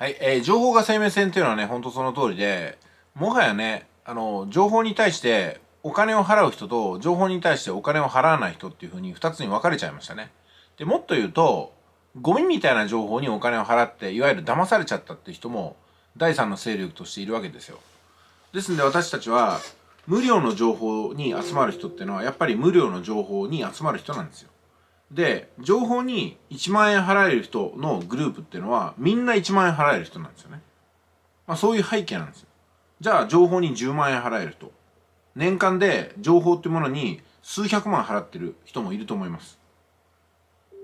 はい、えー、情報が生命線っていうのはね、ほんとその通りで、もはやね、あの、情報に対してお金を払う人と、情報に対してお金を払わない人っていうふうに2つに分かれちゃいましたね。で、もっと言うと、ゴミみたいな情報にお金を払って、いわゆる騙されちゃったって人も、第3の勢力としているわけですよ。ですんで私たちは、無料の情報に集まる人っていうのは、やっぱり無料の情報に集まる人なんですよ。で情報に1万円払える人のグループっていうのはみんな1万円払える人なんですよね、まあ、そういう背景なんですよじゃあ情報に10万円払える人年間で情報っていうものに数百万払ってる人もいると思います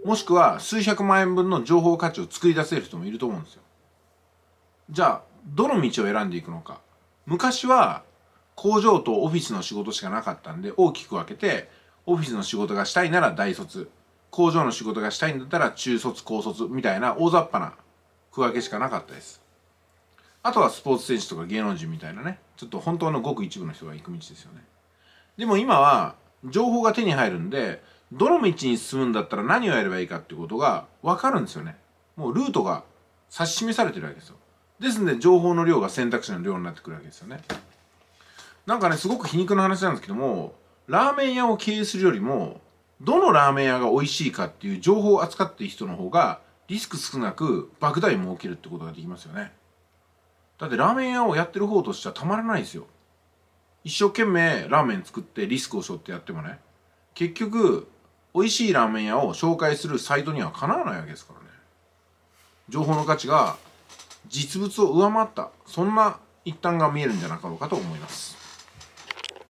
もしくは数百万円分の情報価値を作り出せる人もいると思うんですよじゃあどの道を選んでいくのか昔は工場とオフィスの仕事しかなかったんで大きく分けてオフィスの仕事がしたいなら大卒工場の仕事がしたいんだったら中卒高卒みたいな大雑把な区分けしかなかったですあとはスポーツ選手とか芸能人みたいなねちょっと本当のごく一部の人が行く道ですよねでも今は情報が手に入るんでどの道に進むんだったら何をやればいいかってことが分かるんですよねもうルートが指し示されてるわけですよですんで情報の量が選択肢の量になってくるわけですよねなんかねすごく皮肉な話なんですけどもラーメン屋を経営するよりもどのラーメン屋が美味しいかっていう情報を扱っている人の方がリスク少なく莫大儲けるってことができますよねだってラーメン屋をやってる方としてはたまらないですよ一生懸命ラーメン作ってリスクを背負ってやってもね結局美味しいラーメン屋を紹介するサイトにはかなわないわけですからね情報の価値が実物を上回ったそんな一端が見えるんじゃなかろうかと思います